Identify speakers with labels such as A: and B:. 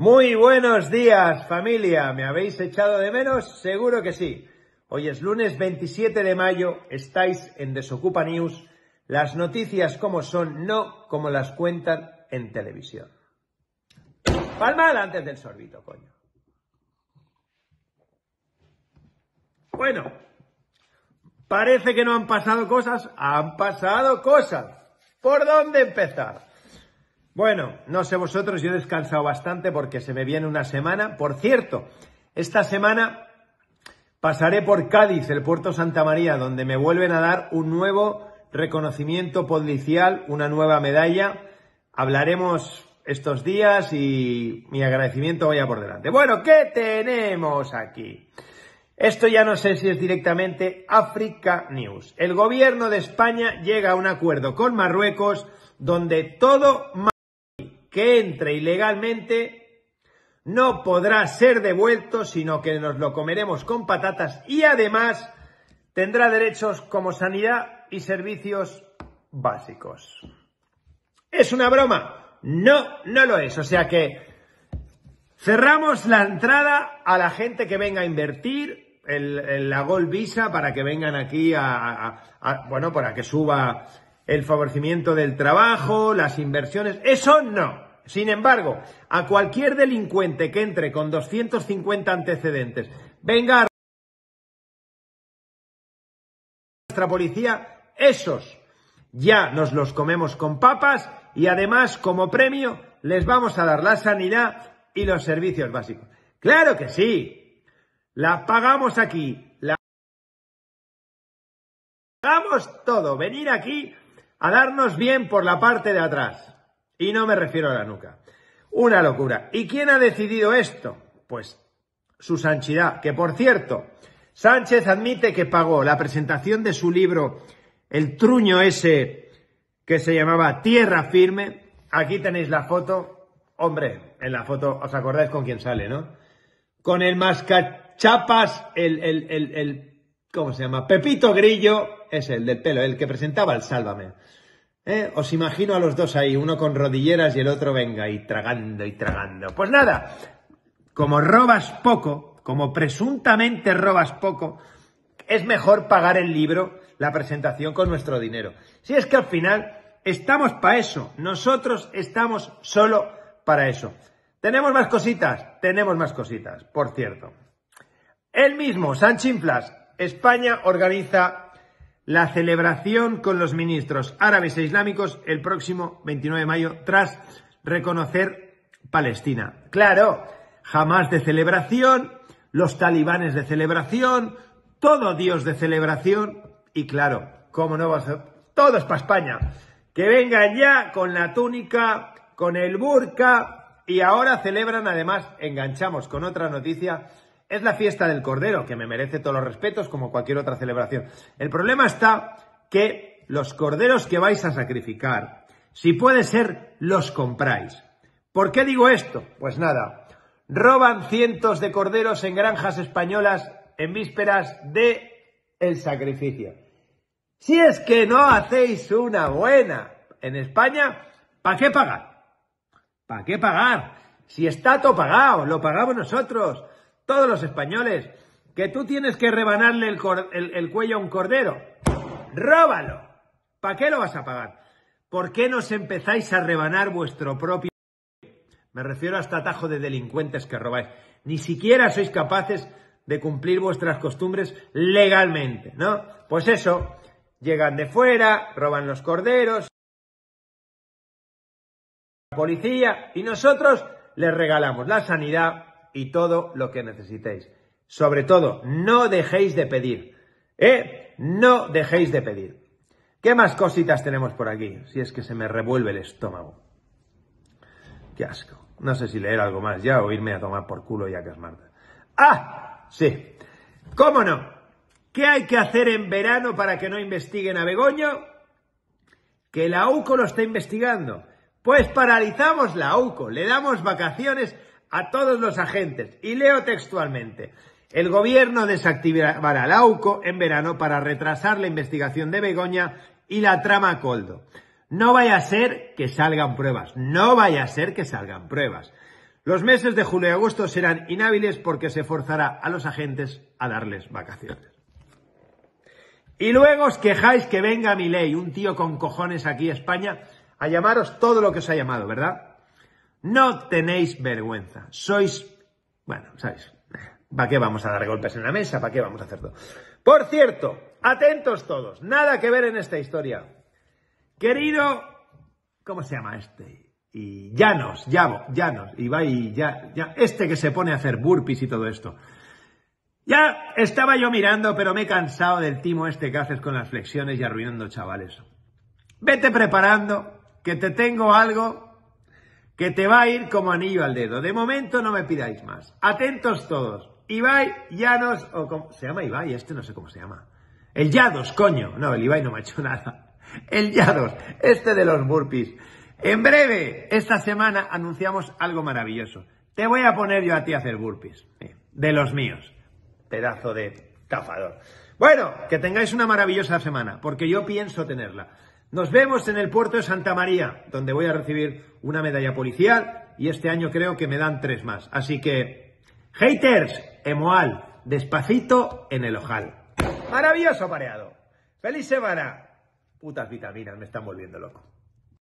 A: Muy buenos días familia, ¿me habéis echado de menos? Seguro que sí. Hoy es lunes 27 de mayo, estáis en Desocupa News, las noticias como son, no como las cuentan en televisión. Palma antes del sorbito, coño. Bueno, parece que no han pasado cosas, han pasado cosas. ¿Por dónde empezar? Bueno, no sé vosotros, yo he descansado bastante porque se me viene una semana. Por cierto, esta semana pasaré por Cádiz, el puerto Santa María, donde me vuelven a dar un nuevo reconocimiento policial, una nueva medalla. Hablaremos estos días y mi agradecimiento vaya por delante. Bueno, ¿qué tenemos aquí? Esto ya no sé si es directamente África News. El gobierno de España llega a un acuerdo con Marruecos donde todo que entre ilegalmente no podrá ser devuelto, sino que nos lo comeremos con patatas y además tendrá derechos como sanidad y servicios básicos. ¿Es una broma? No, no lo es. O sea que cerramos la entrada a la gente que venga a invertir en, la Gold Visa para que vengan aquí a, a bueno, para que suba el favorecimiento del trabajo, las inversiones. Eso no. Sin embargo, a cualquier delincuente que entre con 250 antecedentes, venga a nuestra policía, esos ya nos los comemos con papas y además como premio les vamos a dar la sanidad y los servicios básicos. Claro que sí. La pagamos aquí. La pagamos todo. Venir aquí a darnos bien por la parte de atrás. Y no me refiero a la nuca. Una locura. ¿Y quién ha decidido esto? Pues su sanchidad, que por cierto, Sánchez admite que pagó la presentación de su libro, el truño ese que se llamaba Tierra Firme. Aquí tenéis la foto. Hombre, en la foto os acordáis con quién sale, ¿no? Con el mascachapas, el, el, el, el ¿Cómo se llama? Pepito Grillo es el del pelo, el que presentaba el Sálvame. ¿Eh? Os imagino a los dos ahí, uno con rodilleras y el otro venga y tragando y tragando. Pues nada, como robas poco, como presuntamente robas poco, es mejor pagar el libro, la presentación con nuestro dinero. Si es que al final estamos para eso, nosotros estamos solo para eso. Tenemos más cositas, tenemos más cositas, por cierto. el mismo, Sanchimplas, España organiza la celebración con los ministros árabes e islámicos el próximo 29 de mayo tras reconocer Palestina. Claro, jamás de celebración, los talibanes de celebración, todo Dios de celebración y claro, como no va a... Todos para España. Que vengan ya con la túnica, con el burka y ahora celebran además, enganchamos con otra noticia, es la fiesta del Cordero, que me merece todos los respetos como cualquier otra celebración. El problema está que los corderos que vais a sacrificar, si puede ser, los compráis. ¿Por qué digo esto? Pues nada, roban cientos de corderos en granjas españolas en vísperas de el sacrificio. Si es que no hacéis una buena en España, ¿para qué pagar? ¿Para qué pagar? Si está todo pagado, lo pagamos nosotros todos los españoles, que tú tienes que rebanarle el, cuello a un cordero. ¡Róbalo! ¿Para qué lo vas a pagar? ¿Por qué os empezáis a rebanar vuestro propio... Me refiero a este atajo de delincuentes que robáis. Ni siquiera sois capaces de cumplir vuestras costumbres legalmente, ¿no? Pues eso, llegan de fuera, roban los corderos, la policía, y nosotros les regalamos la sanidad, y todo lo que necesitéis. Sobre todo, no dejéis de pedir. ¿Eh? No dejéis de pedir. ¿Qué más cositas tenemos por aquí? Si es que se me revuelve el estómago. Qué asco. No sé si leer algo más ya o irme a tomar por culo ya que es ¡Ah! Sí. ¿Cómo no? ¿Qué hay que hacer en verano para que no investiguen a Begoño? Que la UCO lo está investigando. Pues paralizamos la UCO, le damos vacaciones a todos los agentes, y leo textualmente, el gobierno desactivará la AUCO en verano para retrasar la investigación de Begoña y la trama Coldo. No vaya a ser que salgan pruebas, no vaya a ser que salgan pruebas. Los meses de julio y agosto serán inhábiles porque se forzará a los agentes a darles vacaciones. Y luego os quejáis que venga mi ley, un tío con cojones aquí a España, a llamaros todo lo que os ha llamado, ¿verdad? No tenéis vergüenza. Sois... Bueno, ¿sabéis? ¿Para qué vamos a dar golpes en la mesa? ¿Para qué vamos a hacer todo? Por cierto, atentos todos. Nada que ver en esta historia. Querido... ¿Cómo se llama este? Y Llanos, Llavo, Llanos, Y y ya, ya, este que se pone a hacer burpees y todo esto. Ya estaba yo mirando, pero me he cansado del timo este que haces con las flexiones y arruinando chavales. Vete preparando, que te tengo algo que te va a ir como anillo al dedo. De momento no me pidáis más. Atentos todos. Ibai Llanos, o se llama Ibai, este no sé cómo se llama. El Yados, coño. No, el Ibai no me ha hecho nada. El Yados, este de los burpees. En breve, esta semana anunciamos algo maravilloso. Te voy a poner yo a ti a hacer burpees. de los míos. Pedazo de tafador, Bueno, que tengáis una maravillosa semana, porque yo pienso tenerla. Nos vemos en el puerto de Santa María, donde voy a recibir una medalla policial y este año creo que me dan tres más. Así que, haters, emoal, despacito en el ojal. Maravilloso pareado. Feliz semana. Putas vitaminas, me están volviendo loco.